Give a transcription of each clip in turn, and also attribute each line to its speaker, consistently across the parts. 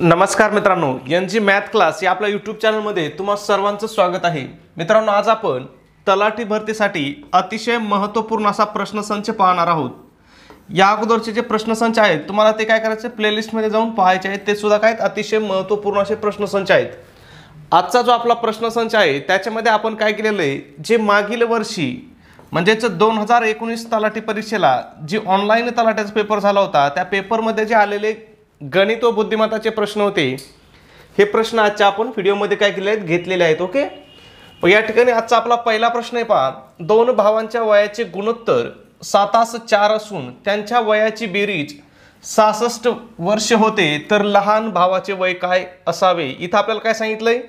Speaker 1: नमस्कार मित्रांनो N G math class या आपल्या यूट्यूब चॅनलमध्ये तुम्हा सर्वांचं स्वागत आहे मित्रांनो आज आपण तलाठी भरतीसाठी अतिशय महत्त्वपूर्ण असा प्रश्नसंच पाहणार आहोत या अगोदरचे जे प्रश्नसंच आहेत तुम्हाला ते काय करायचे प्लेलिस्टमध्ये जाऊन पाहायचे आहेत ते सुद्धा काय अतिशय महत्त्वपूर्ण असे प्रश्नसंच आहेत आजचा जो आपला प्रश्नसंच आहे त्याच्यामध्ये आपण काय केलेलं आहे जे मागील वर्षी म्हणजेच दोन हजार एकोणीस तलाठी परीक्षेला जी ऑनलाईन तलाठ्याचा पेपर झाला होता त्या पेपरमध्ये जे आलेले गणित व बुद्धिमत्ताचे प्रश्न होते हे प्रश्न आजच्या आपण व्हिडिओमध्ये काय केले आहेत घेतलेले आहेत ओके या ठिकाणी आजचा आपला पहिला प्रश्न आहे पहा दोन भावांच्या वयाचे गुणोत्तर सातास चार असून त्यांच्या वयाची बेरीज सहासष्ट वर्ष होते तर लहान भावाचे वय काय असावे इथं आपल्याला काय सांगितलंय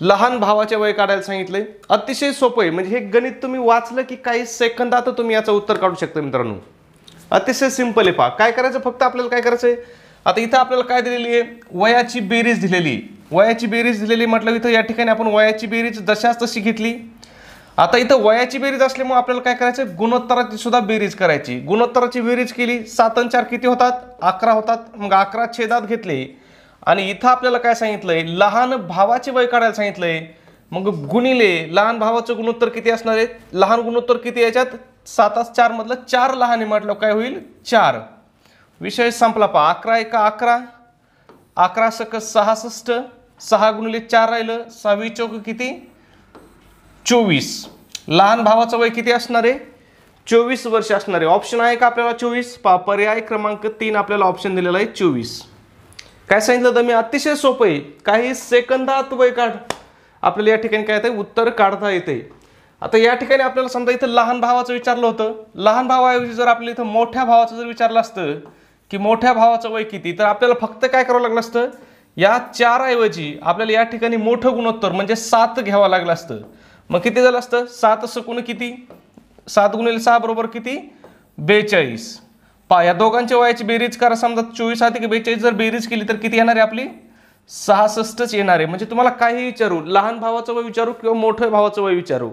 Speaker 1: लहान भावाचे वय काढायला सांगितलंय अतिशय सोपं आहे म्हणजे हे गणित तुम्ही वाचलं की काही सेकंदात तुम्ही याचं उत्तर काढू शकता मित्रांनो अतिशय सिंपल आहे पहा काय करायचं फक्त आपल्याला काय करायचं आहे आता इथं आपल्याला काय दिलेली आहे वयाची बेरीज दिलेली वयाची बेरीज दिलेली म्हटलं इथं या ठिकाणी आपण वयाची बेरीज जशाच तशी घेतली आता इथं वयाची बेरीज असल्यामुळे आपल्याला काय करायचं गुणोत्तराची सुद्धा बेरीज करायची गुणोत्तराची बेरीज केली सात आणि चार किती होतात अकरा होतात मग अकरा छेदात घेतले आणि इथं आपल्याला काय सांगितलंय लहान भावाचे वय काढायला सांगितलंय मग गुणिले लहान भावाचं गुणोत्तर किती असणार आहे लहान गुणोत्तर किती याच्यात सातास मधलं चार लहान आहे म्हटलं काय होईल चार विषय संपला पहा अकरा एका अकरा अकरा सक सहासष्ट सहा गुणिले चार राहिलं सहावी चौक किती चोवीस लहान भावाचं वय किती असणार आहे चोवीस वर्ष असणार आहे ऑप्शन आहे का आपल्याला चोवीस पा पर्याय क्रमांक तीन आपल्याला ऑप्शन दिलेला आहे चोवीस काय सांगितलं तर मी अतिशय सोपं आहे काही सेकंदात वय काढ आपल्याला या ठिकाणी काय येतं उत्तर काढता येते आता या ठिकाणी आपल्याला समजा इथं लहान भावाचं विचारलं होतं लहान भावाऐवजी जर आपल्या इथं मोठ्या भावाचं जर विचारलं असतं की मोठ्या भावाचं वय किती तर आपल्याला फक्त काय करावं लागलं असतं या चारऐवजी आपल्याला या ठिकाणी मोठं गुणोत्तर म्हणजे सात घ्यावं लागलं असतं मग किती झालं असतं सात सकून किती सात गुणिले सहा बरोबर किती बेचाळीस पा या दोघांच्या वयाची बेरीज करा समजा चोवीस की बेचाळीस जर बेरीज केली तर किती येणार आहे आपली सहासष्टच येणार आहे म्हणजे तुम्हाला काही विचारू लहान भावाचं वय विचारू किंवा मोठं भावाचं वय विचारू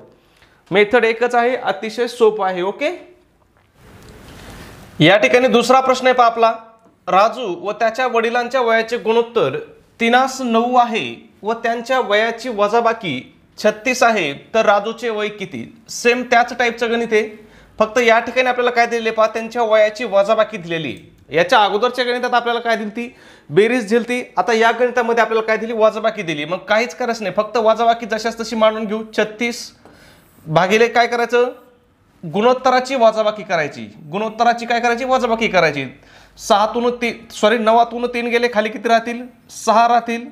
Speaker 1: मेथड एकच आहे अतिशय सोपं आहे ओके या ठिकाणी दुसरा प्रश्न आहे पहा आपला राजू व त्याच्या वडिलांच्या वयाचे गुणोत्तर तिनास नऊ आहे व त्यांच्या वयाची वजाबाकी छत्तीस आहे तर राजूचे वय किती सेम त्याच टाईपचं गणित आहे फक्त या ठिकाणी आपल्याला काय दिले पहा त्यांच्या वयाची वजाबाकी दिलेली याच्या अगोदरच्या गणितात आपल्याला काय दिली ती बेरीज झेलती आता या गणितामध्ये आपल्याला काय दिली वजाबाकी दिली मग काहीच करायचं नाही फक्त वजाबाकी जशाच तशी मांडून घेऊ छत्तीस भागीले काय करायचं गुणोत्तराची वाजाबाकी करायची गुणोत्तराची काय करायची वाजाबाकी करायची सहातून ती सॉरी नवातून तीन गेले खाली किती राहतील सहा राहतील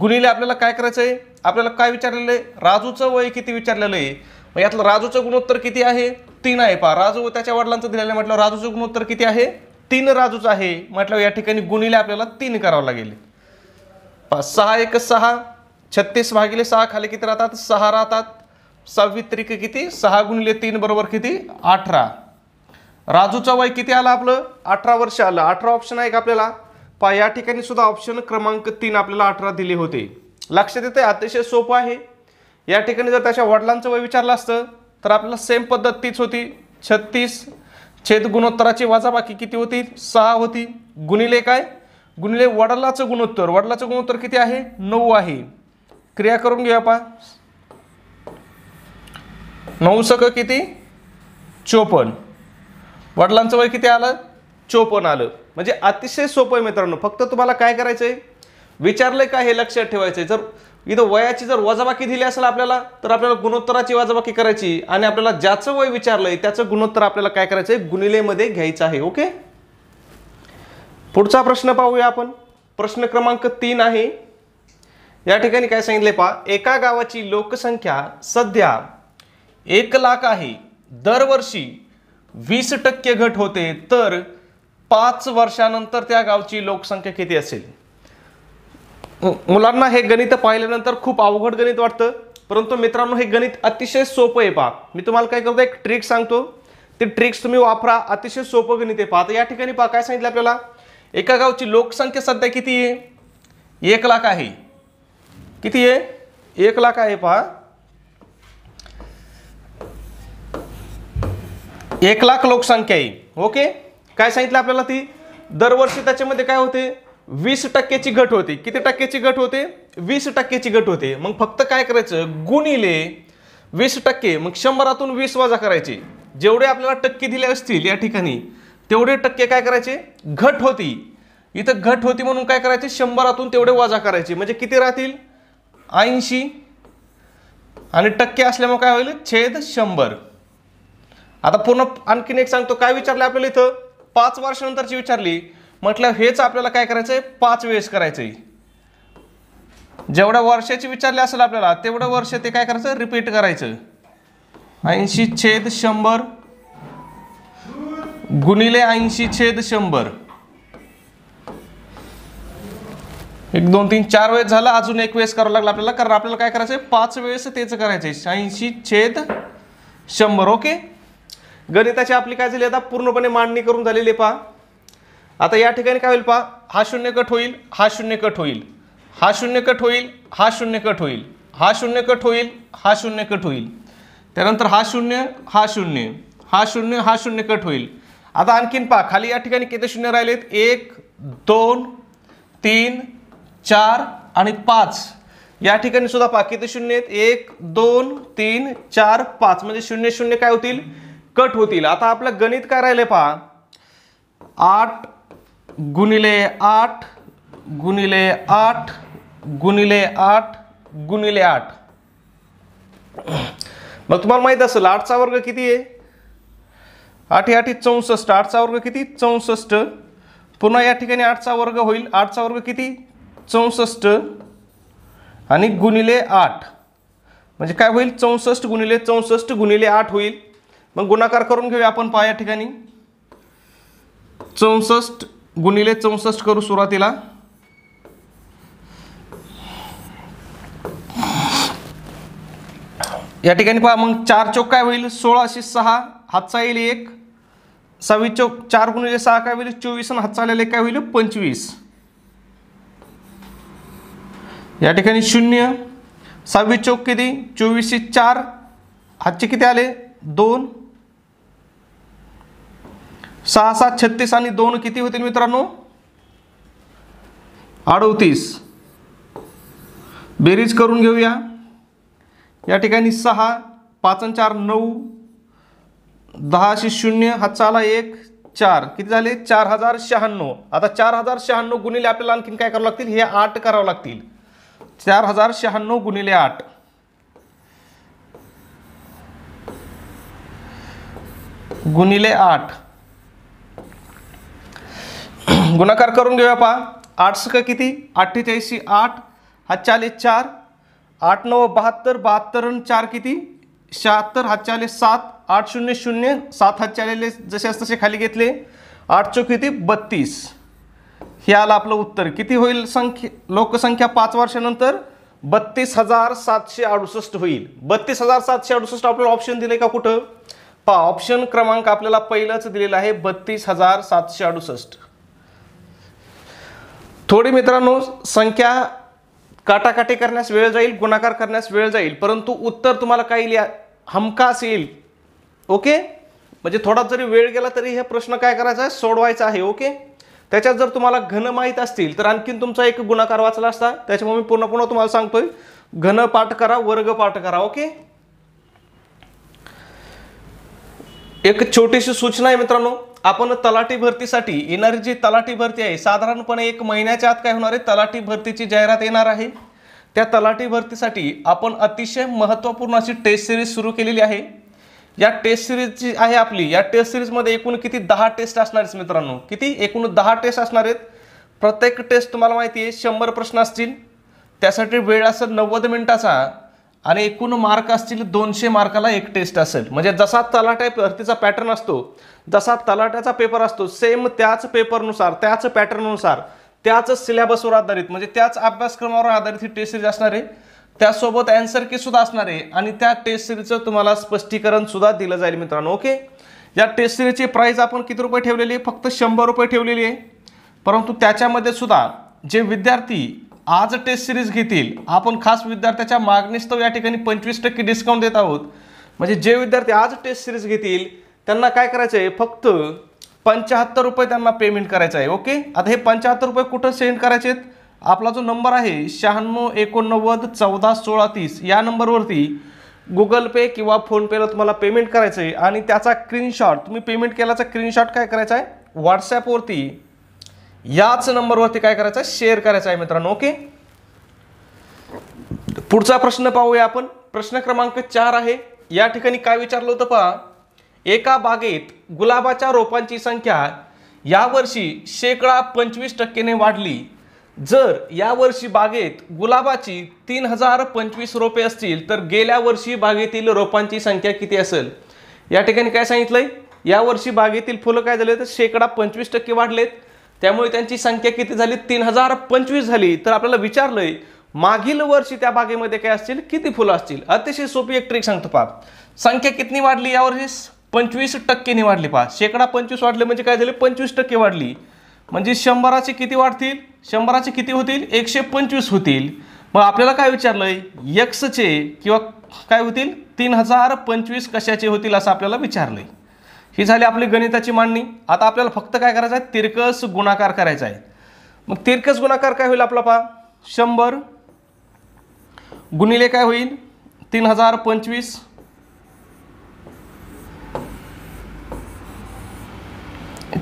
Speaker 1: गुणिले आपल्याला काय करायचं आहे आपल्याला काय विचारलेलं आहे राजूचं वय किती विचारलेलं आहे मग यातलं राजूचं गुणोत्तर किती आहे तीन आहे पहा राजू व त्याच्या वडिलांचं दिलेलं म्हटलं राजूचं गुणोत्तर किती आहे तीन राजूचं आहे म्हटलं या ठिकाणी गुणिले आपल्याला तीन करावं लागेल पहा सहा एक सहा छत्तीस भागिले सहा खाली किती राहतात सहा राहतात सहावी किती सहा गुणिले तीन बरोबर किती अठरा राजूचं वय किती आला आपलं अठरा वर्ष आलं अठरा ऑप्शन आहे का आपल्याला पा या ठिकाणी सुद्धा ऑप्शन क्रमांक तीन आपल्याला अठरा दिले होते लक्षात येते अतिशय सोपं आहे या ठिकाणी जर त्याच्या वडिलांचं वय विचारलं असतं तर आपल्याला सेम पद्धत तीच होती छत्तीस छेद गुणोत्तराची वजाबाकी किती होती सहा होती गुणिले काय गुणिले वडलाचं गुणोत्तर वडलाचं गुणोत्तर किती आहे नऊ आहे क्रिया करून घेऊया पा नऊ सक किती चोपन्न वडिलांचं वय किती आलं चोपन आलं म्हणजे अतिशय सोपं आहे मित्रांनो फक्त तुम्हाला काय करायचं आहे विचारलं काय हे लक्षात ठेवायचं आहे जर इथं वयाची जर वजाबाकी दिली असेल आपल्याला तर आपल्याला गुणोत्तराची वजाबाकी करायची आणि आपल्याला ज्याचं वय विचारलंय त्याचं गुणोत्तर आपल्याला काय करायचं आहे गुणिलेमध्ये घ्यायचं आहे ओके पुढचा प्रश्न पाहूया आपण प्रश्न क्रमांक तीन आहे या ठिकाणी काय सांगितले पहा एका गावाची लोकसंख्या सध्या एक लाख आहे दरवर्षी वीस टक्के घट होते तर पाच वर्षानंतर त्या गावची लोकसंख्या किती असेल मुलांना हे गणित पाहिल्यानंतर खूप अवघड गणित वाटतं परंतु मित्रांनो हे गणित अतिशय सोपं आहे पहा मी तुम्हाला काय करतो एक ट्रिक सांगतो ते ट्रिक्स तुम्ही वापरा अतिशय सोपं गणित आहे पहा तर या ठिकाणी पहा काय सांगितलं आपल्याला एका गावची लोकसंख्या सध्या किती आहे एक लाख आहे किती आहे एक लाख आहे पहा एक लाख लोकसंख्या आहे ओके काय सांगितलं आपल्याला ती दरवर्षी त्याच्यामध्ये काय होते वीस टक्क्याची घट होते किती टक्क्याची घट होते वीस टक्क्याची घट होते मग फक्त काय करायचं गुणिले वीस टक्के मग शंभरातून वीस वजा करायचे जेवढे आपल्याला टक्के दिले असतील या ठिकाणी तेवढे टक्के काय करायचे घट होती इथं घट होती म्हणून काय करायचे शंभरातून तेवढे वजा करायचे म्हणजे किती राहतील ऐंशी आणि टक्के असल्यामुळे काय होईल छेद शंभर आता पूर्ण आणखीन एक सांगतो काय विचारलं आपल्याला इथं पाच वर्षानंतरची विचारली म्हटलं हेच आपल्याला काय करायचंय पाच वेळेस करायचंय जेवढ्या वर्षाची विचारली असेल आपल्याला तेवढं वर्ष ते काय करायचं रिपीट करायचं ऐंशी छेद शंभर गुणिले ऐंशी छेद शंभर एक दोन तीन चार वेळेस झालं अजून एक वेळेस करावं लागलं आपल्याला कारण आपल्याला काय करायचंय पाच वेळेस तेच करायचंय ऐंशी छेद शंभर ओके गणिताची आपली काय झाली आता पूर्णपणे मांडणी करून झालेली पहा आता या ठिकाणी काय होईल पहा हा शून्य कट होईल हा शून्य कट होईल हा शून्य कट होईल हा शून्य कट होईल हा शून्य कट होईल हा शून्य कट होईल त्यानंतर हा शून्य हा शून्य हा शून्य हा शून्य कट होईल आता आणखीन पहा खाली या ठिकाणी किती शून्य राहिलेत एक दोन तीन चार आणि पाच या ठिकाणी सुद्धा पहा किती शून्य आहेत एक दोन तीन चार पाच म्हणजे शून्य शून्य काय होतील कट होतील आता आपलं गणित काय राहिले पहा आठ गुणिले आठ गुणिले आठ गुणिले आठ गुणिले आठ मग तुम्हाला माहित असेल आठचा वर्ग किती आहे आठ आठ चौसष्ट आठचा वर्ग किती चौसष्ट पुन्हा या ठिकाणी आठचा वर्ग होईल आठचा वर्ग किती चौसष्ट आणि गुणिले आठ म्हणजे काय होईल चौसष्ट गुणिले चौसष्ट गुणिले आठ होईल मग गुणाकार करून घेऊया आपण पहा या ठिकाणी चौसष्ट गुणिले चौसष्ट करू सुरुवातीला या ठिकाणी पहा मग चार चौक काय होईल सोळाशे सहा हातचा येईल एक सहावी चौक चार गुणिले सहा काय होईल चोवीस आणि हातचा आलेले काय होईल पंचवीस या ठिकाणी शून्य सहावी चौक किती चोवीसशे चार हातचे किती आले दोन सहा सात छत्तीस आणि दोन किती होतील मित्रांनो अडोतीस बेरीज करून घेऊया या ठिकाणी सहा पाच चार नऊ दहाशे शून्य हा हातचाला एक चार किती झाले चार हजार शहाण्णव आता चार हजार शहाण्णव गुणिले आपल्याला आणखीन काय करावं लागतील हे आठ करावं लागतील चार हजार शहाण्णव गुणिले आठ गुणिले आठ गुणाकार करून घेऊया पहा आठ सक किती अठ्ठेचाळीसशी आठ हा चार आठ नऊ बहात्तर बहात्तर चार किती शहात्तर हातचाळीस सात आठ शून्य शून्य सात हातच्या जसे तसे खाली घेतले आठ चो किती बत्तीस हे आलं आपलं उत्तर किती होईल संख्ये लोकसंख्या पाच वर्षानंतर बत्तीस हजार सातशे अडुसष्ट होईल बत्तीस हजार सातशे अडुसष्ट आपल्याला ऑप्शन दिले का कुठं पहा ऑप्शन क्रमांक आपल्याला पहिलंच दिलेला आहे बत्तीस हजार सातशे अडुसष्ट थोडी मित्रांनो संख्या काटाकाटी करण्यास वेळ जाईल गुणाकार करण्यास वेळ जाईल परंतु उत्तर तुम्हाला काही लिहा हमका असेल ओके म्हणजे थोडा जरी वेळ गेला तरी हे प्रश्न काय करायचा आहे सोडवायचा आहे ओके त्याच्यात जर तुम्हाला घन माहीत असतील तर आणखीन तुमचा एक गुणाकार वाचला असता त्याच्यामुळे मी पूर्ण पूर्ण तुम्हाला सांगतोय घन पाठ करा वर्ग पाठ करा ओके एक छोटीशी सूचना आहे मित्रांनो आपण तलाठी भरतीसाठी येणारी जी तलाठी भरती आहे साधारणपणे एक महिन्याच्या आत काय होणार आहे तलाठी भरतीची जाहिरात येणार आहे त्या तलाठी भरतीसाठी आपण अतिशय महत्त्वपूर्ण अशी टेस्ट सिरीज सुरू केलेली आहे या टेस्ट सिरीजची आहे आपली या टेस्ट सिरीजमध्ये एकूण किती दहा टेस्ट असणार आहेत मित्रांनो किती एकूण दहा टेस्ट असणार आहेत प्रत्येक टेस्ट तुम्हाला माहिती आहे शंभर प्रश्न असतील त्यासाठी वेळ असेल नव्वद मिनिटाचा आणि एकूण मार्क असतील दोनशे मार्काला एक टेस्ट असेल म्हणजे जसा तलाट्या भरतीचा पॅटर्न असतो जसा तलाट्याचा पेपर असतो सेम त्याच पेपरनुसार त्याच पॅटर्ननुसार त्याच सिलेबसवर आधारित म्हणजे त्याच अभ्यासक्रमावर आधारित ही टेस्ट सिरीज असणार आहे त्यासोबत अँसर की सुद्धा असणार आहे आणि त्या टेस्ट सिरीजचं तुम्हाला स्पष्टीकरण सुद्धा दिलं जाईल मित्रांनो ओके या टेस्ट सिरीजची प्राईस आपण किती रुपये ठेवलेली आहे फक्त शंभर रुपये ठेवलेली आहे परंतु त्याच्यामध्ये सुद्धा जे विद्यार्थी आज टेस्ट सिरीज घेतील आपण खास विद्यार्थ्याच्या तो या ठिकाणी पंचवीस टक्के डिस्काउंट देत आहोत म्हणजे जे विद्यार्थी आज टेस्ट सिरीज घेतील त्यांना काय करायचं आहे फक्त पंचाहत्तर रुपये त्यांना पेमेंट करायचं आहे ओके आता हे पंच्याहत्तर रुपये कुठं सेंड करायचे आहेत आपला जो नंबर आहे शहाण्णव एकोणनव्वद चौदा सोळा तीस या नंबरवरती गुगल पे किंवा फोनपेला तुम्हाला पेमेंट करायचं आहे आणि त्याचा स्क्रीनशॉट तुम्ही पेमेंट केल्याचा स्क्रीनशॉट काय करायचा आहे व्हॉट्सॲपवरती याच नंबरवरती काय करायचं आहे शेअर करायचं आहे मित्रांनो ओके पुढचा प्रश्न पाहूया आपण प्रश्न क्रमांक चार आहे या ठिकाणी काय विचारलं होतं पहा एका बागेत गुलाबाच्या रोपांची संख्या यावर्षी शेकडा पंचवीस टक्केने वाढली जर यावर्षी बागेत गुलाबाची तीन हजार पंचवीस रोपे असतील तर गेल्या वर्षी बागेतील रोपांची संख्या किती असेल या ठिकाणी काय सांगितलंय यावर्षी बागेतील फुलं काय झाले तर शेकडा पंचवीस टक्के वाढलेत त्यामुळे त्यांची संख्या किती झाली तीन हजार पंचवीस झाली तर आपल्याला विचारलंय मागील वर्षी त्या बागेमध्ये काय असतील किती फुलं असतील अतिशय सोपी एक ट्रिक सांगतो पहा संख्या किती वाढली यावर्षी पंचवीस टक्केने वाढली पहा शेकडा पंचवीस वाढले म्हणजे काय झाले पंचवीस टक्के वाढली म्हणजे शंभराचे किती वाढतील शंभराचे किती होतील एकशे पंचवीस होतील मग आपल्याला काय विचारलंय यक्सचे किंवा काय होतील तीन हजार पंचवीस कशाचे होतील असं आपल्याला विचारलंय ही झाली आपली गणिताची मांडणी आता आपल्याला फक्त काय करायचं आहे तिरकस गुणाकार करायचा आहे मग तिरकस गुणाकार काय होईल आपला पहा शंभर गुणिले काय होईल तीन हजार पंचवीस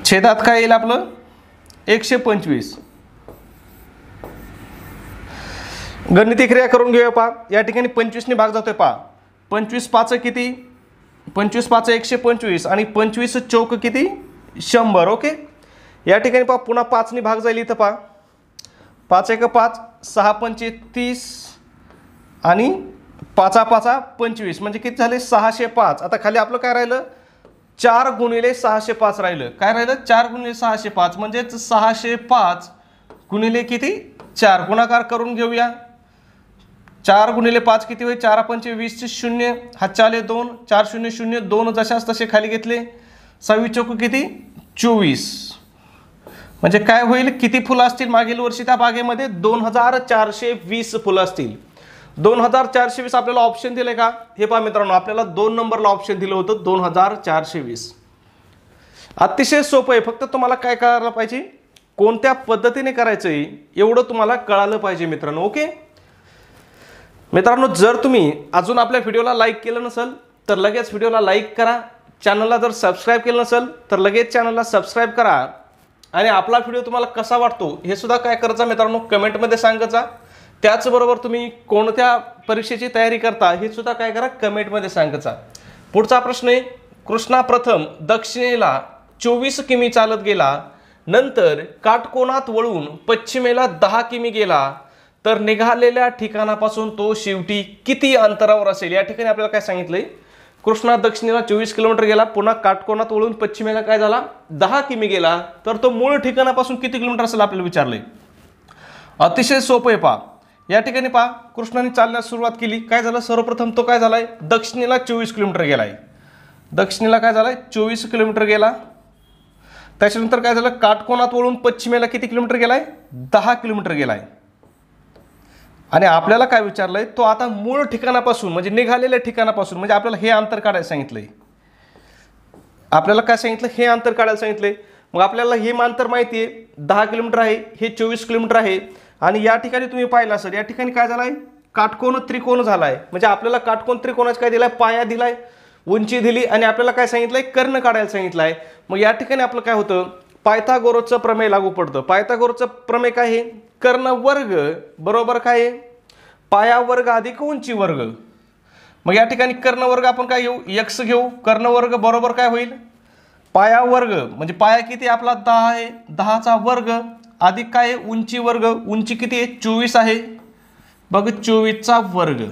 Speaker 1: छेदात काय येईल आपलं एकशे पंचवीस गणिती क्रिया करून घेऊया पहा या ठिकाणी पंचवीसने भाग जातोय पहा पंचवीस पाच किती पंचवीस पाच एकशे पंचवीस आणि पंचवीस चौक किती शंभर ओके या ठिकाणी पहा पुन्हा पाचनी भाग जाईल इथं पहा पाच एक पाच सहा पंचे तीस आणि पाचा पाचा पंचवीस म्हणजे किती झाले सहाशे पाच आता खाली आपलं काय राहिलं चार गुणिले सहाशे पाच राहिलं काय राहिलं चार गुणिले सहाशे पाच म्हणजेच सहाशे पाच गुणिले किती चार गुणाकार करून घेऊया चार गुणिले पाच किती होईल चार पंचे वीसचे शून्य हातचाले दोन चार शून्य शून्य दोन जशाच तसे खाली घेतले सव्वीस चौक किती चोवीस म्हणजे काय होईल किती फुलं असतील मागील वर्षी त्या बागेमध्ये दोन हजार चारशे वीस फुलं असतील दोन हजार चारशे वीस आपल्याला ऑप्शन दिले का हे पहा मित्रांनो आपल्याला दोन नंबरला ऑप्शन दिलं होतं दोन हजार चारशे वीस अतिशय सोपं आहे फक्त तुम्हाला काय करायला पाहिजे कोणत्या पद्धतीने करायचं आहे एवढं तुम्हाला कळालं पाहिजे मित्रांनो ओके मित्रांनो जर तुम्ही अजून आपल्या व्हिडिओला लाईक केलं नसेल तर लगेच व्हिडिओला लाईक करा चॅनलला जर सबस्क्राईब केलं नसेल तर लगेच चॅनलला सबस्क्राईब करा आणि आपला व्हिडिओ तुम्हाला कसा वाटतो हे सुद्धा काय करायचा मित्रांनो कमेंटमध्ये सांगायचा त्याचबरोबर तुम्ही कोणत्या परीक्षेची तयारी करता हे सुद्धा काय करा कमेंटमध्ये सांगायचा पुढचा प्रश्न आहे कृष्णा प्रथम दक्षिणेला चोवीस किमी चालत गेला नंतर काटकोणात वळून पश्चिमेला दहा किमी गेला तर निघालेल्या ठिकाणापासून तो शेवटी किती अंतरावर असेल या ठिकाणी आपल्याला काय सांगितलंय कृष्णा दक्षिणेला चोवीस किलोमीटर गेला पुन्हा काटकोणात वळून पश्चिमेला काय झाला दहा किमी गेला तर तो मूळ ठिकाणापासून किती किलोमीटर असेल आपल्याला विचारलंय अतिशय सोपं आहे पहा या ठिकाणी पा कृष्णाने चालण्यास सुरुवात केली काय झालं सर्वप्रथम तो काय झालाय दक्षिणेला चोवीस किलोमीटर गेलाय दक्षिणेला काय झालाय चोवीस किलोमीटर गेला त्याच्यानंतर काय झालं काटकोणात वळून पश्चिमेला किती किलोमीटर गेलाय दहा किलोमीटर गेलाय आणि आपल्याला काय विचारलंय तो आता मूळ ठिकाणापासून म्हणजे निघालेल्या ठिकाणापासून म्हणजे आपल्याला हे अंतर काढायला सांगितलंय आपल्याला काय सांगितलं हे अंतर काढायला सांगितलं मग आपल्याला हे अंतर माहिती आहे दहा किलोमीटर आहे हे चोवीस किलोमीटर आहे आणि या ठिकाणी तुम्ही पाहिला सर या ठिकाणी काय झालं आहे काटकोण त्रिकोण झालाय म्हणजे आपल्याला काटकोण त्रिकोणाच काय दिलाय पाया दिलाय उंची दिली आणि आपल्याला काय सांगितलं कर्ण काढायला सांगितलंय मग या ठिकाणी आपलं काय होतं पायथागोरसचं प्रमेय लागू पडतं पायथागोरचं प्रमेय काय आहे कर्ण वर्ग बरोबर काय आहे पाया वर्ग अधिक उंची वर्ग मग या ठिकाणी कर्णवर्ग आपण काय घेऊ यक्स घेऊ कर्णवर्ग बरोबर काय होईल पाया वर्ग म्हणजे पाया किती आपला दहा आहे दहाचा वर्ग अधिक काय आहे उंची वर्ग उंची किती आहे चोवीस आहे बघ चोवीसचा वर्ग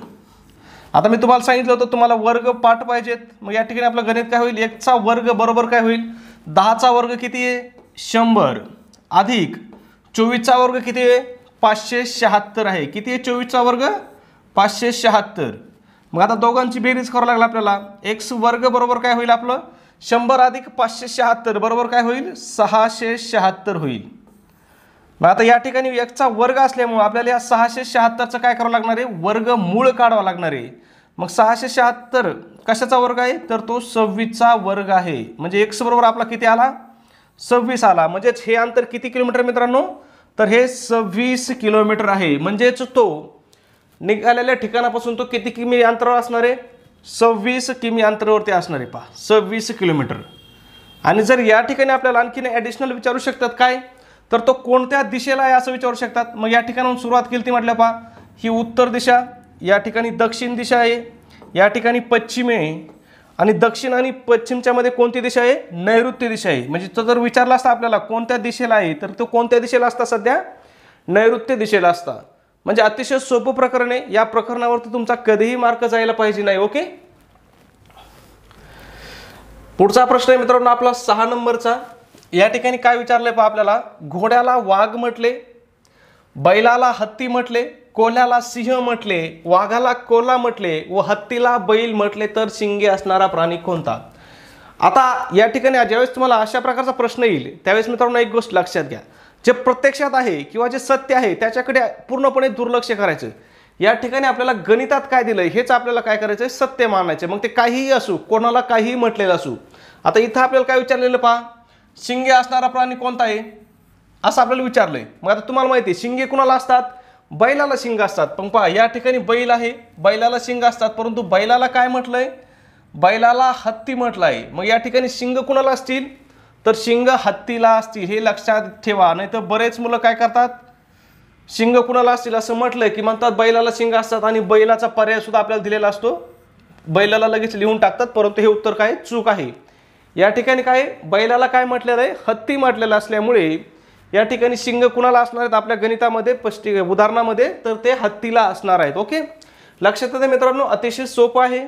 Speaker 1: आता मी तुम्हाला सांगितलं होतं तुम्हाला वर्ग पाठ पाहिजेत मग या ठिकाणी आपलं गणित काय होईल एकचा वर्ग बरोबर काय होईल दहाचा वर्ग किती आहे शंभर अधिक चोवीसचा वर्ग किती आहे पाचशे शहात्तर आहे किती आहे चोवीसचा वर्ग पाचशे शहात्तर मग आता दोघांची बेरीज करावं लागला आपल्याला एक्स वर्ग बरोबर काय होईल आपलं शंभर अधिक पाचशे शहात्तर बरोबर काय होईल सहाशे शहात्तर होईल मग आता या ठिकाणी एकचा वर्ग असल्यामुळे आपल्याला या सहाशे शहात्तरचं काय करावं लागणार आहे वर्ग मूळ काढावा लागणार आहे मग सहाशे शहात्तर कशाचा वर्ग आहे तर तो सव्वीसचा वर्ग आहे म्हणजे एक्स बरोबर आपला किती आला सव्वीस आला म्हणजेच हे अंतर किती किलोमीटर मित्रांनो तर हे सव्वीस किलोमीटर आहे म्हणजेच तो निघालेल्या ठिकाणापासून तो किती किमी अंतरावर असणार आहे सव्वीस किमी अंतरावरती असणार आहे पहा सव्वीस किलोमीटर आणि जर या ठिकाणी आपल्याला आणखीन ॲडिशनल विचारू शकतात काय तर तो कोणत्या दिशेला आहे असं विचारू शकतात मग या ठिकाणाहून सुरुवात केली ती म्हटलं पहा ही उत्तर दिशा या ठिकाणी दक्षिण दिशा आहे या ठिकाणी पश्चिमे आहे आणि दक्षिण आणि पश्चिमच्या मध्ये कोणती दिशा आहे नैऋत्य दिशा आहे म्हणजे तो जर विचारला असता आपल्याला कोणत्या दिशेला आहे तर तो कोणत्या दिशेला असता सध्या नैऋत्य दिशेला असता म्हणजे अतिशय सोपं प्रकरण आहे या प्रकरणावरती तुमचा कधीही मार्क जायला पाहिजे नाही ओके पुढचा प्रश्न आहे मित्रांनो आपला सहा नंबरचा या ठिकाणी काय विचारलंय पहा आपल्याला घोड्याला वाघ म्हटले बैलाला हत्ती म्हटले कोल्याला सिंह म्हटले वाघाला कोला म्हटले व हत्तीला बैल म्हटले तर शिंगे असणारा प्राणी कोणता आता या ठिकाणी ज्यावेळेस तुम्हाला अशा प्रकारचा प्रश्न येईल त्यावेळेस मित्रांनो एक गोष्ट लक्षात घ्या जे प्रत्यक्षात आहे किंवा जे सत्य आहे त्याच्याकडे पूर्णपणे दुर्लक्ष करायचं या ठिकाणी आपल्याला गणितात काय दिलं हेच आपल्याला काय करायचं सत्य मानायचं मग ते काहीही असू कोणाला काहीही म्हटलेलं असू आता इथं आपल्याला काय विचारलेलं पहा शिंगे असणारा प्राणी कोणता आहे असं आपल्याला विचारलंय मग आता तुम्हाला माहिती आहे शिंगे कुणाला असतात बैलाला शिंग असतात पण पहा या ठिकाणी बैल आहे बैलाला शिंग असतात परंतु बैलाला काय आहे बैलाला हत्ती म्हटलं आहे मग या ठिकाणी शिंग कुणाला असतील तर शिंग हत्तीला असतील हे लक्षात ठेवा नाही तर बरेच मुलं काय करतात शिंग कुणाला असतील असं म्हटलंय की म्हणतात बैलाला शिंग असतात आणि बैलाचा पर्याय सुद्धा आपल्याला दिलेला असतो बैलाला लगेच लिहून टाकतात परंतु हे उत्तर काय चूक आहे या ठिकाणी काय बैलाला काय म्हटलेलं आहे हत्ती म्हटलेलं असल्यामुळे या ठिकाणी शिंग कुणाला असणार आहेत आपल्या गणितामध्ये पष्टी उदाहरणामध्ये तर ते हत्तीला असणार आहेत ओके लक्षात येते मित्रांनो अतिशय सोपं आहे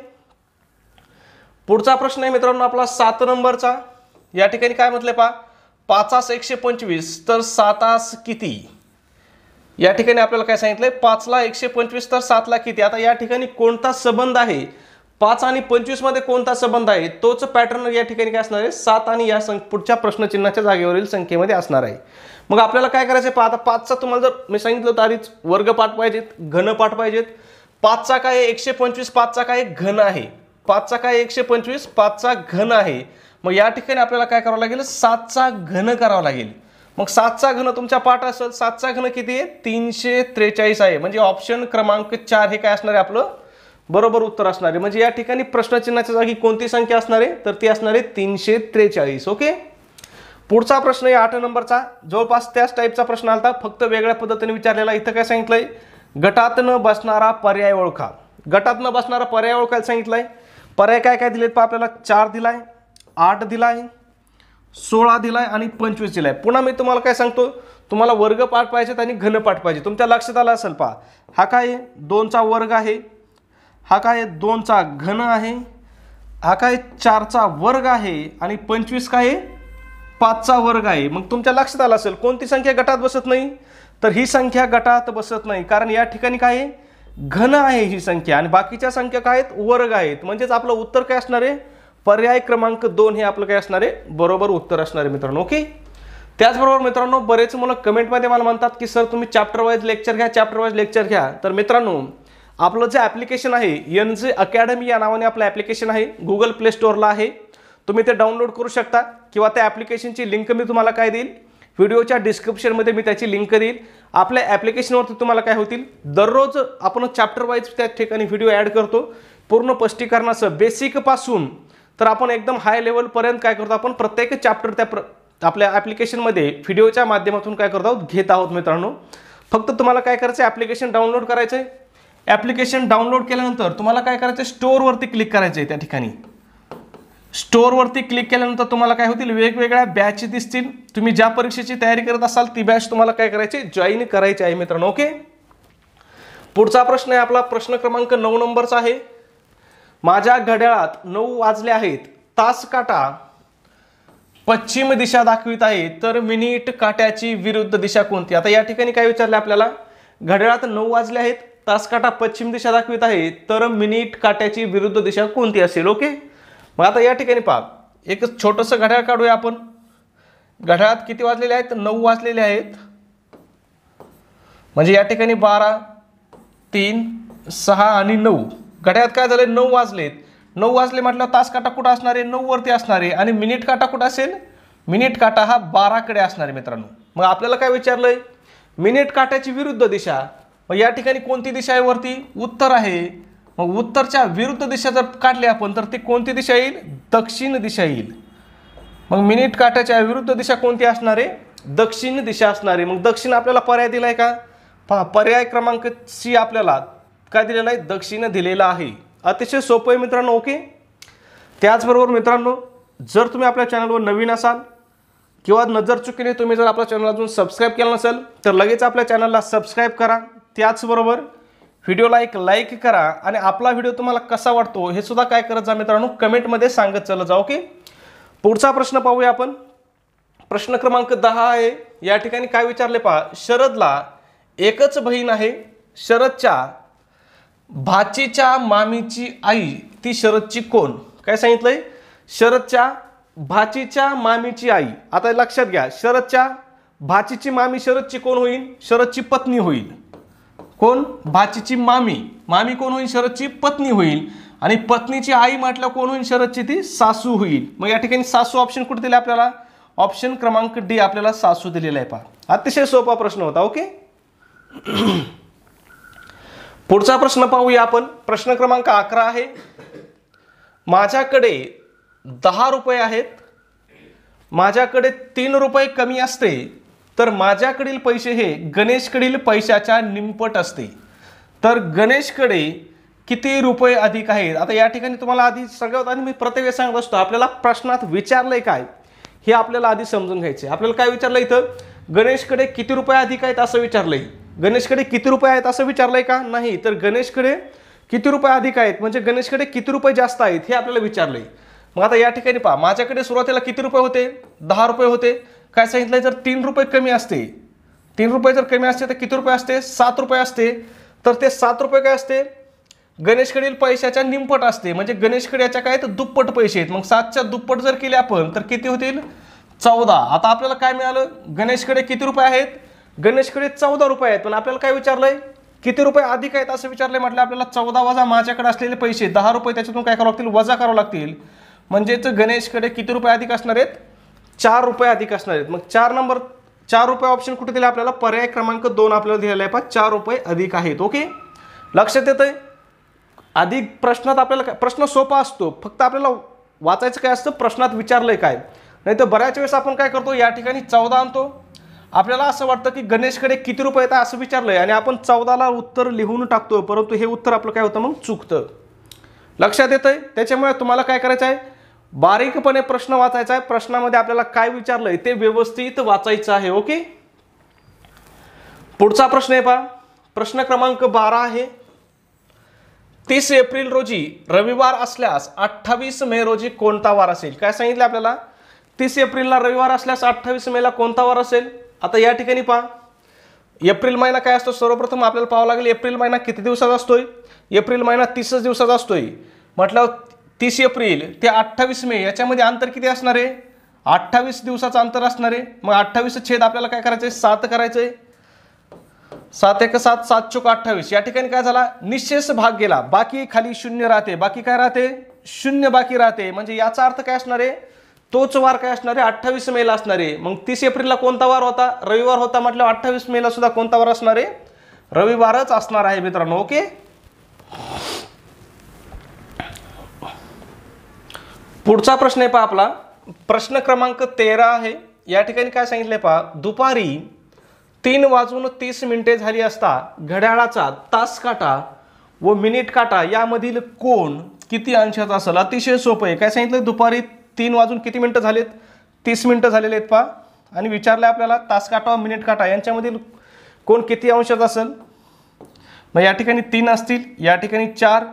Speaker 1: पुढचा प्रश्न आहे मित्रांनो आपला सात नंबरचा या ठिकाणी काय म्हटलंय पा पाचास एकशे पंचवीस तर सातास किती या ठिकाणी आपल्याला काय सांगितलंय पाचला एकशे पंचवीस तर सातला किती आता या ठिकाणी कोणता संबंध आहे पाच आणि पंचवीस मध्ये कोणता संबंध आहे तोच पॅटर्न या ठिकाणी काय असणार आहे सात आणि या पुढच्या प्रश्नचिन्हाच्या जागेवरील संख्येमध्ये असणार आहे मग आपल्याला काय करायचं आहे पाचचा तुम्हाला जर मी सांगितलं तर आधीच वर्ग पाठ पाहिजेत घन पाठ पाहिजेत पाचचा काय एकशे पंचवीस पाचचा काय घन आहे पाचचा काय एकशे पंचवीस पाचचा घन आहे मग या ठिकाणी आपल्याला काय करावं लागेल सातचा घन करावा लागेल मग सातचा घन तुमच्या पाठ असेल सातचा घन किती आहे तीनशे त्रेचाळीस आहे म्हणजे ऑप्शन क्रमांक चार हे काय असणार आहे आपलं बरोबर उत्तर असणार आहे म्हणजे या ठिकाणी प्रश्नचिन्हाच्या जागी कोणती संख्या असणार आहे तर ती असणार आहे तीनशे त्रेचाळीस ओके पुढचा प्रश्न आहे आठ नंबरचा जवळपास त्याच टाईपचा प्रश्न आला फक्त वेगळ्या पद्धतीने विचारलेला इथं काय सांगितलंय गटात न बसणारा पर्याय ओळखा गटात न बसणारा पर्याय ओळखायला सांगितलंय पर्याय काय काय दिलेत पा आपल्याला चार दिलाय आठ दिलाय सोळा दिलाय आणि पंचवीस दिलाय पुन्हा मी तुम्हाला काय सांगतो तुम्हाला वर्ग पाठ पाहिजेत आणि पाठ पाहिजे तुमच्या लक्षात आला असेल पा हा काय दोनचा वर्ग आहे हा काय दोनचा घन आहे हा काय चारचा वर्ग आहे आणि पंचवीस काय पाचचा वर्ग आहे मग तुमच्या लक्षात आलं असेल कोणती संख्या गटात बसत नाही तर ही संख्या गटात बसत नाही कारण या ठिकाणी काय आहे घन आहे ही संख्या आणि बाकीच्या संख्या काय आहेत वर्ग आहेत म्हणजेच आपलं उत्तर काय असणार आहे पर्याय क्रमांक दोन हे आपलं काय असणार आहे बरोबर उत्तर असणार आहे मित्रांनो ओके त्याचबरोबर मित्रांनो बरेच मुलं कमेंटमध्ये मला म्हणतात की सर तुम्ही चॅप्टर वाईज लेक्चर घ्या चॅप्टर वाईज लेक्चर घ्या तर मित्रांनो आपलं जे ॲप्लिकेशन आहे एन जे अकॅडमी या नावाने आपलं ॲप्लिकेशन आहे गुगल प्ले स्टोअरला आहे तुम्ही ते डाउनलोड करू शकता किंवा त्या ॲप्लिकेशनची लिंक मी तुम्हाला काय देईल व्हिडिओच्या डिस्क्रिप्शनमध्ये मी त्याची लिंक देईल आपल्या ॲप्लिकेशनवरती तुम्हाला काय होतील दररोज आपण चॅप्टर वाईज त्या ठिकाणी व्हिडिओ ॲड करतो पूर्ण स्पष्टीकरणाचं बेसिकपासून तर आपण एकदम हाय लेवलपर्यंत काय करतो आपण प्रत्येक चॅप्टर त्या प्र आपल्या ॲप्लिकेशनमध्ये व्हिडिओच्या माध्यमातून काय करत आहोत घेत आहोत मित्रांनो फक्त तुम्हाला काय करायचं आहे ॲप्लिकेशन डाउनलोड करायचं आहे ॲप्लिकेशन डाउनलोड केल्यानंतर तुम्हाला काय करायचं आहे स्टोअरवरती क्लिक करायचं आहे त्या ठिकाणी स्टोअरवरती क्लिक केल्यानंतर तुम्हाला काय होतील वेगवेगळ्या बॅच दिसतील तुम्ही ज्या परीक्षेची तयारी करत असाल ती बॅच तुम्हाला काय करायची जॉईन करायची आहे मित्रांनो ओके पुढचा प्रश्न आहे आपला प्रश्न क्रमांक नऊ नंबरचा आहे माझ्या घड्याळात नऊ वाजले आहेत तास काटा पश्चिम दिशा दाखवित आहे तर मिनिट काट्याची विरुद्ध दिशा कोणती आता या ठिकाणी काय विचारले आपल्याला घड्याळात नऊ वाजले आहेत तासकाटा पश्चिम दिशा दाखवित आहे तर मिनिट काट्याची विरुद्ध दिशा कोणती असेल ओके मग आता या ठिकाणी पहा एक छोटंसं घड्याळ काढूया आपण घड्याळात किती वाजलेले आहेत नऊ वाजलेले आहेत म्हणजे या ठिकाणी बारा तीन सहा आणि नऊ घड्याळात काय झालं नऊ वाजलेत नऊ वाजले म्हटलं तास काटा कुठं असणारे आहे नऊ वरती असणार आणि मिनिट काटा कुठं असेल मिनिट काटा हा बाराकडे असणार आहे मित्रांनो मग आपल्याला काय विचारलंय मिनिट काट्याची विरुद्ध दिशा मग या ठिकाणी कोणती दिशा आहे वरती उत्तर आहे मग उत्तरच्या विरुद्ध दिशा जर काढली आपण तर ती कोणती दिशा येईल दक्षिण दिशा येईल मग मिनिट काट्याच्या विरुद्ध दिशा कोणती असणार आहे दक्षिण दिशा असणार आहे मग दक्षिण आपल्याला पर्याय दिला आहे का पहा पर्याय क्रमांक सी आपल्याला काय दिलेला आहे दक्षिण दिलेला आहे अतिशय सोपं आहे मित्रांनो ओके त्याचबरोबर मित्रांनो जर तुम्ही आपल्या चॅनलवर नवीन असाल किंवा नजर चुकीने तुम्ही जर आपल्या चॅनल अजून सबस्क्राईब केलं नसेल तर लगेच आपल्या चॅनलला सबस्क्राईब करा त्याचबरोबर व्हिडिओला एक लाईक करा आणि आपला व्हिडिओ तुम्हाला कसा वाटतो हे सुद्धा काय करत जा मित्रांनो कमेंटमध्ये सांगत चाललं जा ओके पुढचा प्रश्न पाहूया आपण प्रश्न क्रमांक दहा आहे या ठिकाणी काय विचारले पहा शरदला एकच बहीण आहे शरदच्या भाचीच्या मामीची आई ती शरदची कोण काय सांगितलंय शरदच्या भाचीच्या मामीची आई आता लक्षात घ्या शरदच्या भाचीची मामी शरदची कोण होईल शरदची पत्नी होईल कोण भाचीची मामी मामी कोण होईल शरदची पत्नी होईल आणि पत्नीची आई म्हटलं कोण होईल शरदची ती सासू होईल मग या ठिकाणी सासू ऑप्शन कुठे दिले आपल्याला ऑप्शन क्रमांक डी आपल्याला सासू दिलेला आहे पहा अतिशय सोपा प्रश्न होता ओके पुढचा प्रश्न पाहूया आपण प्रश्न क्रमांक अकरा आहे माझ्याकडे दहा रुपये आहेत माझ्याकडे तीन रुपये कमी असते तर माझ्याकडील पैसे हे गणेशकडील पैशाच्या निमपट असते तर गणेशकडे किती रुपये अधिक आहेत आता या ठिकाणी तुम्हाला आधी सगळ्यात आधी मी प्रत्येक सांगत असतो आपल्याला प्रश्नात विचारलंय काय हे आपल्याला आधी समजून घ्यायचे आपल्याला काय विचारलं इथं गणेशकडे किती रुपये अधिक आहेत असं विचारलंय गणेशकडे किती रुपये आहेत असं विचारलंय का नाही तर गणेशकडे किती रुपये अधिक आहेत म्हणजे गणेशकडे किती रुपये जास्त आहेत हे आपल्याला विचारलंय मग आता या ठिकाणी पहा माझ्याकडे सुरुवातीला किती रुपये होते दहा रुपये होते काय सांगितलं जर तीन रुपये कमी असते तीन रुपये जर कमी असते तर किती रुपये असते सात रुपये असते तर ते सात रुपये काय असते गणेशकडील पैशाच्या निमपट असते म्हणजे गणेशकड्याच्या काय तर दुप्पट पैसे आहेत मग सातच्या दुप्पट जर केले आपण तर किती होतील चौदा आता आपल्याला काय मिळालं गणेशकडे किती रुपये आहेत गणेशकडे चौदा रुपये आहेत पण आपल्याला काय विचारलंय किती रुपये अधिक आहेत असं विचारलंय म्हटलं आपल्याला चौदा वजा माझ्याकडे असलेले पैसे दहा रुपये त्याच्यातून काय करावं लागतील वजा करावं लागतील म्हणजेच गणेशकडे किती रुपये अधिक असणार आहेत चार रुपये अधिक असणार आहेत मग चार नंबर चार रुपये ऑप्शन कुठे दिला आपल्याला पर्याय क्रमांक दोन आपल्याला दिलेला आहे पा चार रुपये अधिक आहेत ओके लक्षात येतंय अधिक प्रश्नात आपल्याला प्रश्न सोपा असतो फक्त आपल्याला वाचायचं काय असतं प्रश्नात विचारलं काय नाही तर बऱ्याच वेळेस आपण काय करतो या ठिकाणी चौदा आणतो आपल्याला असं वाटतं की गणेशकडे किती रुपये येतात असं विचारलं आहे आणि आपण चौदाला उत्तर लिहून टाकतो परंतु हे उत्तर आपलं काय होतं मग चुकतं लक्षात येतंय त्याच्यामुळे तुम्हाला काय करायचं आहे बारीकपणे प्रश्न वाचायचा आहे प्रश्नामध्ये आपल्याला काय विचारलंय ते व्यवस्थित वाचायचं आहे ओके पुढचा प्रश्न आहे पहा प्रश्न क्रमांक बारा आहे तीस एप्रिल रोजी रविवार असल्यास अठ्ठावीस मे रोजी कोणता वार असेल काय सांगितलं आपल्याला तीस एप्रिलला रविवार असल्यास अठ्ठावीस मेला कोणता वार असेल आता या ठिकाणी पहा एप्रिल महिना काय असतो सर्वप्रथम आपल्याला पाहावं लागेल एप्रिल महिना किती दिवसाचा असतोय एप्रिल महिना तीसच दिवसाचा असतोय म्हटल्यावर तीस एप्रिल ते अठ्ठावीस मे याच्यामध्ये अंतर किती असणार आहे अठ्ठावीस दिवसाचं अंतर असणार आहे मग अठ्ठावीस छेद आपल्याला काय करायचं आहे सात करायचं आहे सात एक सात सात चोक अठ्ठावीस या ठिकाणी काय झाला निश्चेष भाग गेला बाकी खाली शून्य राहते बाकी काय राहते शून्य बाकी राहते म्हणजे याचा अर्थ काय असणार आहे तोच वार काय असणार आहे अठ्ठावीस मेला असणार आहे मग तीस एप्रिलला कोणता वार होता रविवार होता म्हटलं अठ्ठावीस मेला सुद्धा कोणता वार असणार आहे रविवारच असणार आहे मित्रांनो ओके पुढचा प्रश्न आहे पहा आपला प्रश्न क्रमांक तेरा आहे या ठिकाणी काय सांगितले पहा दुपारी तीन वाजून तीस मिनिटे झाली असता घड्याळाचा तास काटा व मिनिट काटा यामधील कोण किती अंशात असेल अतिशय सोपं आहे काय सांगितलं दुपारी तीन वाजून किती मिनटं झालेत तीस मिनटं झालेले आहेत पहा आणि विचारलं आपल्याला तास काटा व मिनिट काटा यांच्यामधील कोण किती अंशात असेल मग या ठिकाणी तीन असतील या ठिकाणी चार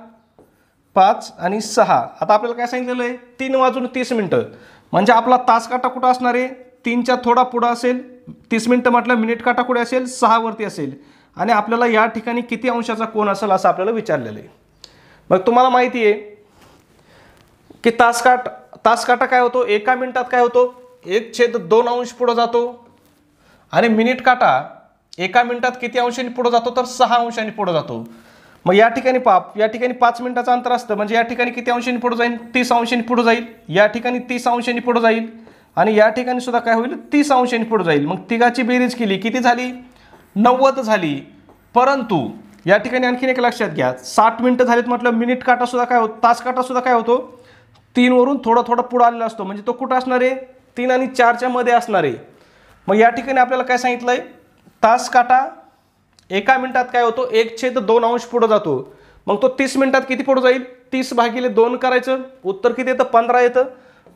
Speaker 1: पाच आणि सहा आता आपल्याला काय सांगितलेलं आहे तीन वाजून तीस मिनटं म्हणजे आपला तास काटा कुठं असणार आहे तीनच्या थोडा पुढं असेल तीस मिनटं म्हटलं मिनिट काटा कुठे असेल सहावरती असेल आणि आपल्याला या ठिकाणी किती अंशाचा कोण असेल असं आपल्याला विचारलेलं आहे मग तुम्हाला माहिती आहे की तासकाट तासकाटा काय होतो एका मिनिटात काय होतो एक छेद दोन अंश पुढं जातो आणि मिनिट काटा एका मिनिटात किती अंशांनी पुढं जातो तर सहा अंशांनी पुढं जातो मग या ठिकाणी पाप या ठिकाणी पाच मिनिटाचं अंतर असतं म्हणजे या ठिकाणी किती अंशांनी पुढे जाईल तीस अंशांनी पुढे जाईल या ठिकाणी तीस अंशांनी पुढे जाईल आणि या ठिकाणी सुद्धा काय होईल तीस अंशांनी पुढे जाईल मग तिघाची बेरीज केली किती झाली नव्वद झाली परंतु या ठिकाणी आणखीन एक लक्षात घ्या साठ मिनटं झालीत म्हटलं मिनिट काटासुद्धा हो, काय होतो तास काटासुद्धा काय होतो तीनवरून थोडा थोडा पुढं आलेला असतो म्हणजे तो कुठं असणार आहे तीन आणि चारच्या मध्ये असणार आहे मग या ठिकाणी आपल्याला काय सांगितलं आहे तास काटा एका मिनिटात काय होतो एक छेद दोन अंश पुढं जातो मग तो तीस मिनिटात किती पुढं जाईल तीस भागिले दोन करायचं उत्तर किती येतं पंधरा येतं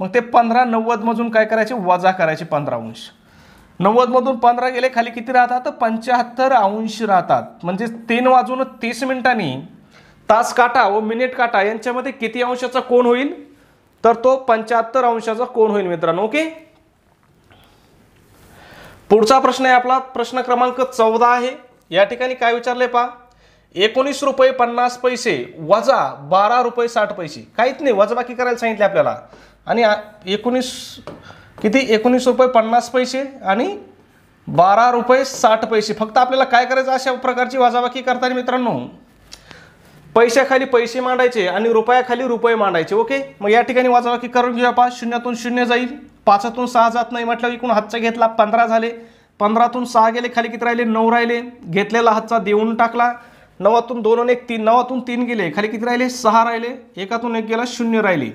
Speaker 1: मग ते पंधरा मधून काय करायचे वजा करायचे पंधरा अंश मधून पंधरा गेले खाली किती राहतात पंच्याहत्तर अंश राहतात म्हणजे तीन वाजून तीस मिनिटांनी तास काटा व मिनिट काटा यांच्यामध्ये किती अंशाचा कोण होईल तर तो पंच्याहत्तर अंशाचा कोण होईल मित्रांनो ओके पुढचा प्रश्न आहे आपला प्रश्न क्रमांक चौदा आहे या ठिकाणी काय विचारले पा एकोणीस रुपये पन्नास पैसे वजा बारा रुपये साठ पैसे काहीच नाही वजाबाकी करायला सांगितले आपल्याला आणि एकोणीस किती एकोणीस रुपये पन्नास पैसे आणि बारा रुपये साठ पैसे फक्त आपल्याला काय करायचं अशा प्रकारची वजाबाकी करताना मित्रांनो पैशाखाली पैसे मांडायचे आणि रुपयाखाली रुपये मांडायचे ओके मग या ठिकाणी वजाबाकी करून घेऊया पा शून्यातून शून्य जाईल पाचातून सहा जात नाही म्हटलं एकूण हातचा घेतला पंधरा झाले पंधरातून सहा गेले खाली किती राहिले नऊ राहिले घेतलेला हातचा देऊन टाकला नवातून दोन आणि एक तीन नवातून तीन गेले खाली किती राहिले सहा राहिले एकातून एक गेला शून्य राहिले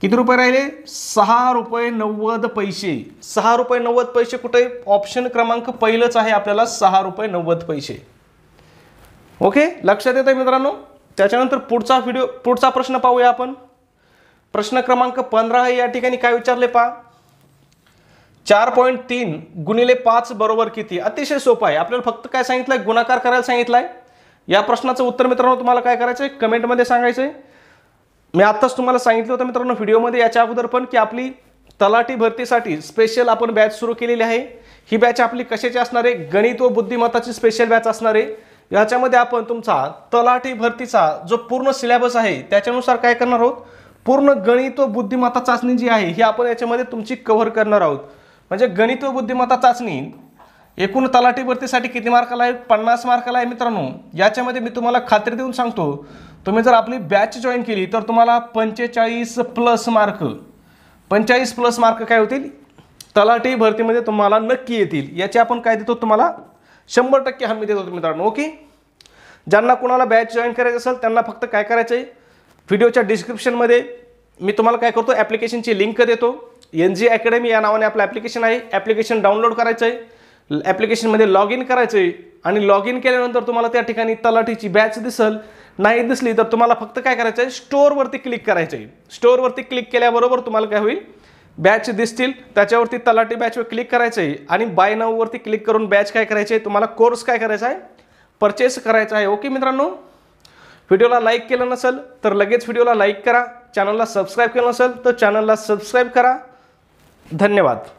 Speaker 1: किती रुपये राहिले सहा रुपये नव्वद पैसे सहा रुपये नव्वद पैसे कुठे ऑप्शन क्रमांक पहिलंच आहे आपल्याला सहा रुपये नव्वद पैसे ओके लक्षात येतं मित्रांनो त्याच्यानंतर पुढचा व्हिडिओ पुढचा प्रश्न पाहूया आपण प्रश्न क्रमांक पंधरा आहे या ठिकाणी काय विचारले पहा चार पॉईंट तीन गुणिले पाच बरोबर किती अतिशय सोपं आहे आपल्याला फक्त काय सांगितलंय गुणाकार करायला सांगितलाय या प्रश्नाचं उत्तर मित्रांनो तुम्हाला काय करायचं आहे कमेंटमध्ये सांगायचं आहे मी आत्ताच तुम्हाला सांगितलं होतं मित्रांनो व्हिडिओमध्ये याच्या अगोदर पण की आपली तलाठी भरतीसाठी स्पेशल आपण बॅच सुरू केलेली आहे ही बॅच आपली कशाची असणार आहे गणित व बुद्धिमत्ताची स्पेशल बॅच असणार आहे याच्यामध्ये आपण तुमचा तलाठी भरतीचा जो पूर्ण सिलेबस आहे त्याच्यानुसार काय करणार आहोत पूर्ण गणित व बुद्धिमत्ता चाचणी जी आहे ही आपण याच्यामध्ये तुमची कव्हर करणार आहोत म्हणजे गणित व बुद्धिमत्ता चाचणी एकूण तलाठी भरतीसाठी किती मार्काला आहे पन्नास मार्काला आहे मित्रांनो याच्यामध्ये मी तुम्हाला खात्री देऊन सांगतो तुम्ही जर आपली बॅच जॉईन केली तर तुम्हाला पंचेचाळीस प्लस मार्क पंचेचाळीस प्लस मार्क काय होतील तलाठी भरतीमध्ये तुम्हाला नक्की येतील याची आपण काय देतो तुम्हाला शंभर टक्के हमी देतो मित्रांनो ओके ज्यांना कोणाला बॅच जॉईन करायचं असेल त्यांना फक्त काय करायचं आहे व्हिडिओच्या डिस्क्रिप्शनमध्ये मी तुम्हाला काय करतो ॲप्लिकेशनची लिंक देतो एन जी अकॅडमी या नावाने आपलं ॲप्लिकेशन आहे ॲप्लिकेशन डाउनलोड करायचं आहे ॲप्लिकेशनमध्ये लॉग इन करायचं आहे आणि लॉग इन केल्यानंतर तुम्हाला त्या ठिकाणी तलाठीची बॅच दिसल नाही दिसली तर तुम्हाला फक्त काय करायचं आहे स्टोअरवरती क्लिक करायचं आहे स्टोअरवरती क्लिक केल्याबरोबर तुम्हाला काय होईल बॅच दिसतील त्याच्यावरती तलाठी बॅचवर क्लिक करायचं आहे आणि बाय नाववरती क्लिक करून बॅच काय करायचं आहे तुम्हाला कोर्स काय करायचा आहे परचेस करायचा आहे ओके मित्रांनो व्हिडिओला लाईक केलं नसेल तर लगेच व्हिडिओला लाईक करा चॅनलला सबस्क्राईब केलं नसेल तर चॅनलला सबस्क्राईब करा धन्यवाद